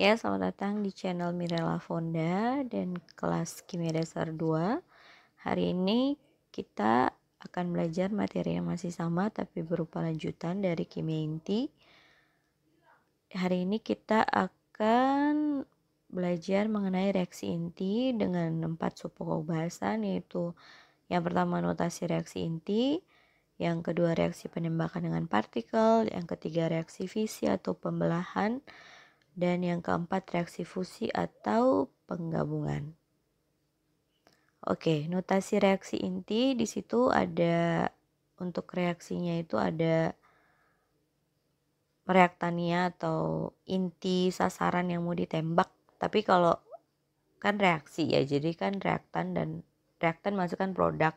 Ya, selamat datang di channel Mirella Fonda dan kelas Kimia Dasar 2. Hari ini kita akan belajar materi yang masih sama tapi berupa lanjutan dari kimia inti. Hari ini kita akan belajar mengenai reaksi inti dengan empat subpokok bahasan yaitu yang pertama notasi reaksi inti, yang kedua reaksi penembakan dengan partikel, yang ketiga reaksi fisi atau pembelahan, dan yang keempat reaksi fusi atau penggabungan. Oke, notasi reaksi inti di situ ada untuk reaksinya itu ada reaktannya atau inti sasaran yang mau ditembak. Tapi kalau kan reaksi ya, jadi kan reaktan dan reaktan masukkan produk.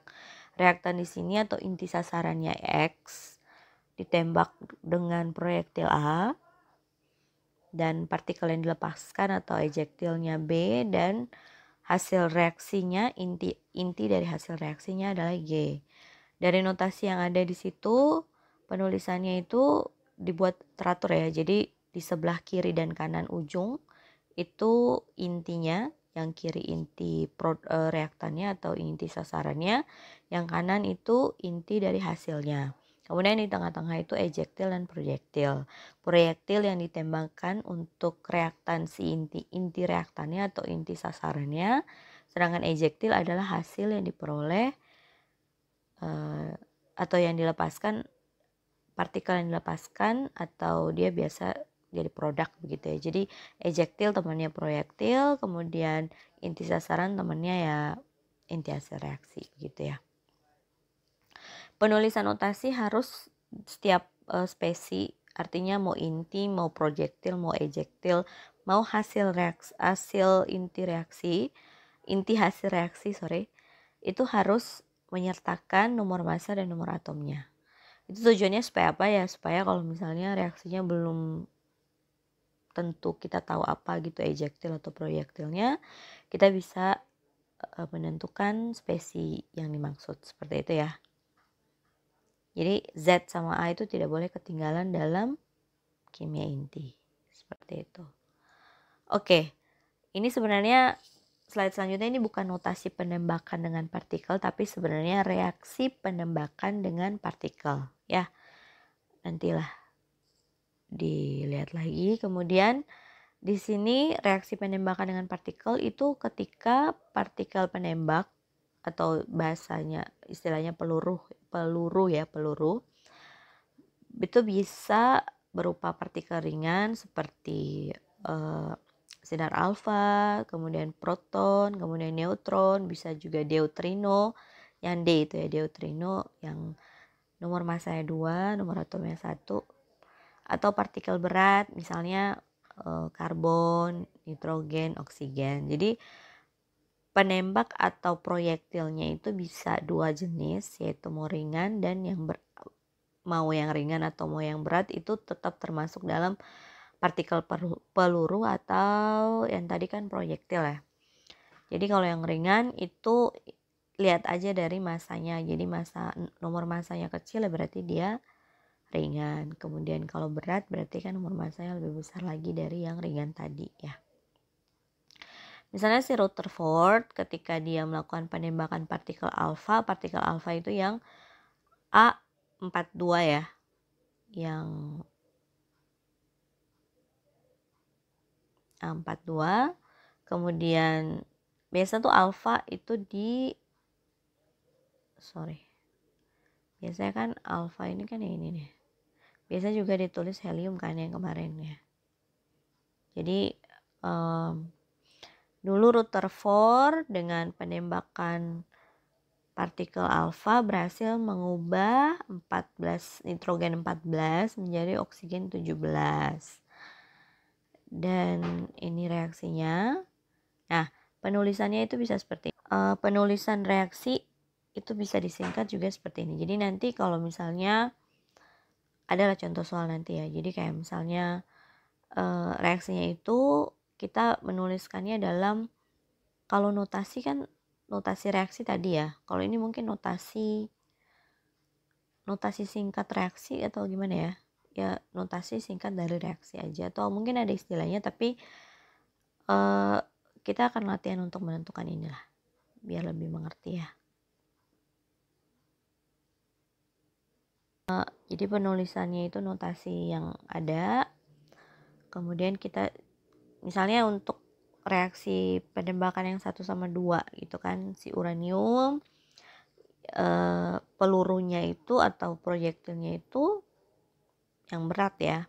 Reaktan di sini atau inti sasarannya X ditembak dengan proyektil A dan partikel yang dilepaskan atau ejektilnya B dan hasil reaksinya inti inti dari hasil reaksinya adalah G. Dari notasi yang ada di situ penulisannya itu dibuat teratur ya. Jadi di sebelah kiri dan kanan ujung itu intinya yang kiri inti pro, e, eh, reaktannya atau inti sasarannya, yang kanan itu inti dari hasilnya. Kemudian di tengah-tengah itu ejektil dan proyektil. Proyektil yang ditembakkan untuk reaktansi inti, inti reaktannya atau inti sasarannya. Sedangkan ejektil adalah hasil yang diperoleh uh, atau yang dilepaskan partikel yang dilepaskan atau dia biasa jadi produk begitu ya. Jadi ejektil temannya proyektil, kemudian inti sasaran temannya ya inti hasil reaksi begitu ya. Penulisan notasi harus setiap uh, spesi, artinya mau inti, mau proyektil, mau ejektil, mau hasil reaksi, hasil inti reaksi, inti hasil reaksi, sorry, itu harus menyertakan nomor massa dan nomor atomnya. Itu tujuannya supaya apa ya? Supaya kalau misalnya reaksinya belum tentu kita tahu apa gitu ejektil atau proyektilnya, kita bisa eh, menentukan spesi yang dimaksud seperti itu ya. Jadi Z sama A itu tidak boleh ketinggalan dalam kimia inti. Seperti itu. Oke. Ini sebenarnya slide selanjutnya ini bukan notasi penembakan dengan partikel tapi sebenarnya reaksi penembakan dengan partikel ya. Nantilah dilihat lagi. Kemudian di sini reaksi penembakan dengan partikel itu ketika partikel penembak atau bahasanya istilahnya peluru peluru ya peluru itu bisa berupa partikel ringan seperti uh, sinar alfa, kemudian proton, kemudian neutron, bisa juga deuterino yang D itu ya deuterino yang nomor masanya dua nomor atomnya satu atau partikel berat misalnya uh, karbon, nitrogen, oksigen. Jadi Penembak atau proyektilnya itu bisa dua jenis yaitu mau ringan dan yang ber, mau yang ringan atau mau yang berat itu tetap termasuk dalam partikel peluru atau yang tadi kan proyektil ya. Jadi kalau yang ringan itu lihat aja dari masanya. Jadi masa nomor masanya kecil ya berarti dia ringan. Kemudian kalau berat berarti kan nomor masanya lebih besar lagi dari yang ringan tadi ya. Misalnya si Rutherford ketika dia melakukan penembakan partikel alfa, partikel alfa itu yang A42 ya. Yang A42. Kemudian biasa tuh alfa itu di sorry. Biasanya kan alfa ini kan yang ini nih. Biasa juga ditulis helium kan yang kemarin ya. Jadi um, Dulu Rutherford dengan penembakan partikel alfa berhasil mengubah 14 nitrogen 14 menjadi oksigen 17. Dan ini reaksinya. Nah, penulisannya itu bisa seperti E, penulisan reaksi itu bisa disingkat juga seperti ini. Jadi nanti kalau misalnya adalah contoh soal nanti ya. Jadi kayak misalnya e, reaksinya itu kita menuliskannya dalam kalau notasi kan notasi reaksi tadi ya kalau ini mungkin notasi notasi singkat reaksi atau gimana ya ya notasi singkat dari reaksi aja atau mungkin ada istilahnya tapi uh, kita akan latihan untuk menentukan inilah biar lebih mengerti ya eh, jadi penulisannya itu notasi yang ada kemudian kita misalnya untuk reaksi penembakan yang satu sama dua gitu kan si uranium e, pelurunya itu atau proyektilnya itu yang berat ya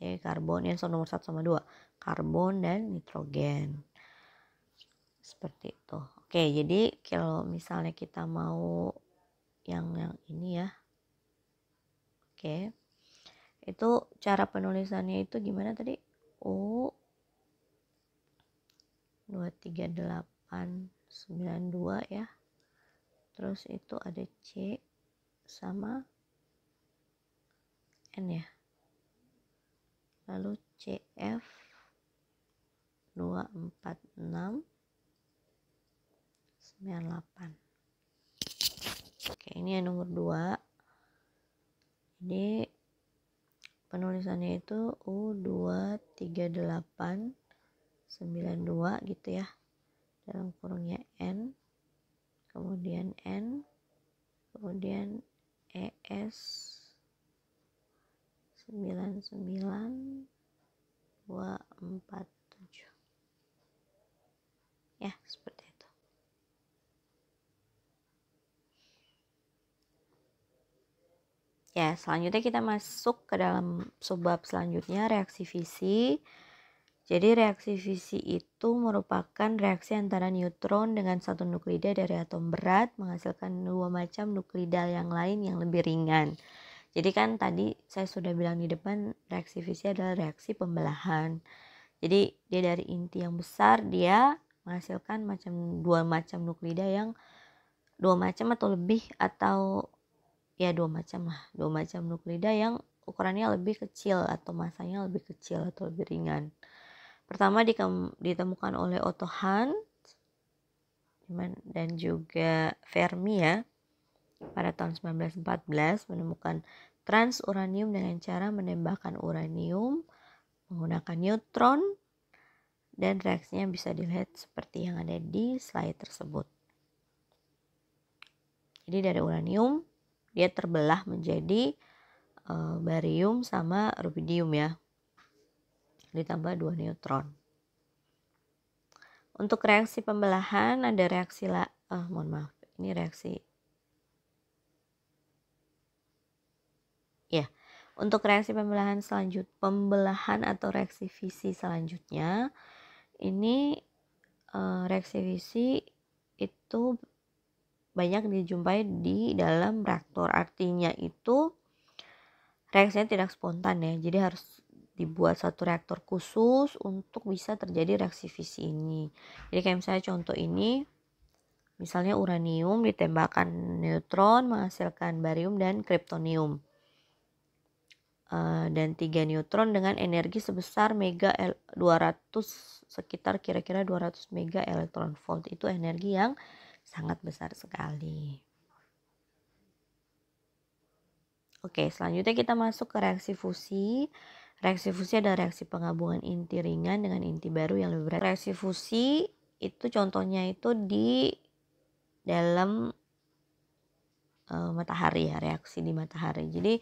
ya karbon yang nomor satu sama dua karbon dan nitrogen seperti itu oke jadi kalau misalnya kita mau yang yang ini ya oke itu cara penulisannya itu gimana tadi oh 23892 ya terus itu ada C sama N ya lalu CF 246 98 oke ini yang nomor 2 jadi penulisannya itu U238 92 gitu ya dalam kurungnya N kemudian N kemudian ES 99 247 ya seperti itu ya selanjutnya kita masuk ke dalam subbab selanjutnya reaksi fisik jadi reaksi fisi itu merupakan reaksi antara neutron dengan satu nuklida dari atom berat menghasilkan dua macam nuklida yang lain yang lebih ringan. Jadi kan tadi saya sudah bilang di depan reaksi fisi adalah reaksi pembelahan. Jadi dia dari inti yang besar dia menghasilkan macam dua macam nuklida yang dua macam atau lebih atau ya dua macam lah, dua macam nuklida yang ukurannya lebih kecil atau masanya lebih kecil atau lebih ringan. Pertama ditemukan oleh Otto Hahn dan juga Fermi ya pada tahun 1914 menemukan transuranium dengan cara menembakkan uranium menggunakan neutron dan reaksinya bisa dilihat seperti yang ada di slide tersebut. Jadi dari uranium dia terbelah menjadi eh, barium sama rubidium ya ditambah 2 neutron. Untuk reaksi pembelahan ada reaksi la, oh, mohon maaf, ini reaksi ya. Untuk reaksi pembelahan selanjut pembelahan atau reaksi fisi selanjutnya ini uh, reaksi fisi itu banyak dijumpai di dalam reaktor. Artinya itu reaksinya tidak spontan ya. Jadi harus dibuat satu reaktor khusus untuk bisa terjadi reaksi fisi ini. Jadi kayak misalnya contoh ini, misalnya uranium ditembakkan neutron menghasilkan barium dan kriptonium. Uh, dan tiga neutron dengan energi sebesar mega 200 sekitar kira-kira 200 mega elektron volt itu energi yang sangat besar sekali. Oke, selanjutnya kita masuk ke reaksi fusi. Reaksi fusi ada reaksi penggabungan inti ringan dengan inti baru yang lebih berat. Reaksi fusi itu contohnya itu di dalam e, matahari ya, reaksi di matahari. Jadi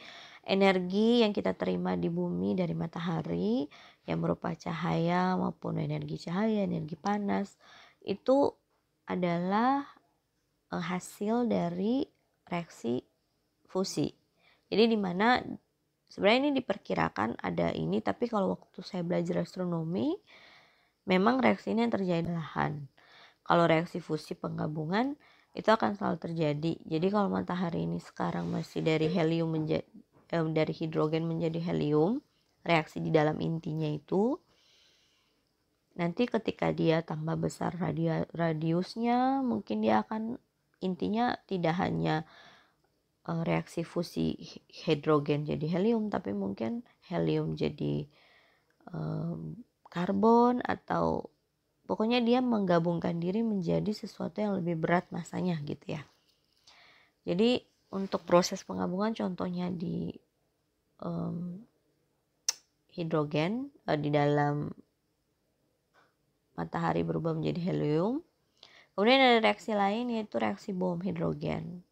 energi yang kita terima di bumi dari matahari yang berupa cahaya maupun energi cahaya, energi panas itu adalah eh, hasil dari reaksi fusi. Jadi di mana Sebenarnya ini diperkirakan ada ini, tapi kalau waktu saya belajar astronomi, memang reaksi ini yang terjadi lahan. Kalau reaksi fusi penggabungan, itu akan selalu terjadi. Jadi kalau matahari ini sekarang masih dari helium menjadi eh, dari hidrogen menjadi helium, reaksi di dalam intinya itu nanti ketika dia tambah besar radia, radiusnya mungkin dia akan intinya tidak hanya Eh, reaksi fusi hidrogen jadi helium tapi mungkin helium jadi um, karbon atau pokoknya dia menggabungkan diri menjadi sesuatu yang lebih berat masanya gitu ya jadi untuk proses penggabungan contohnya di um, hidrogen uh, di dalam matahari berubah menjadi helium kemudian ada reaksi lain yaitu reaksi bom hidrogen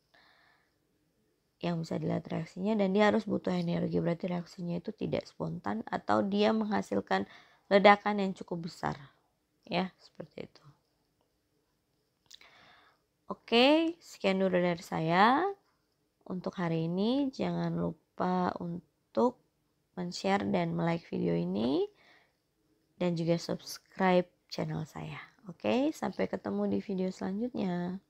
yang bisa dilihat reaksinya dan dia harus butuh energi berarti reaksinya itu tidak spontan atau dia menghasilkan ledakan yang cukup besar ya seperti itu oke sekian dulu dari saya untuk hari ini jangan lupa untuk men-share dan like video ini dan juga subscribe channel saya oke sampai ketemu di video selanjutnya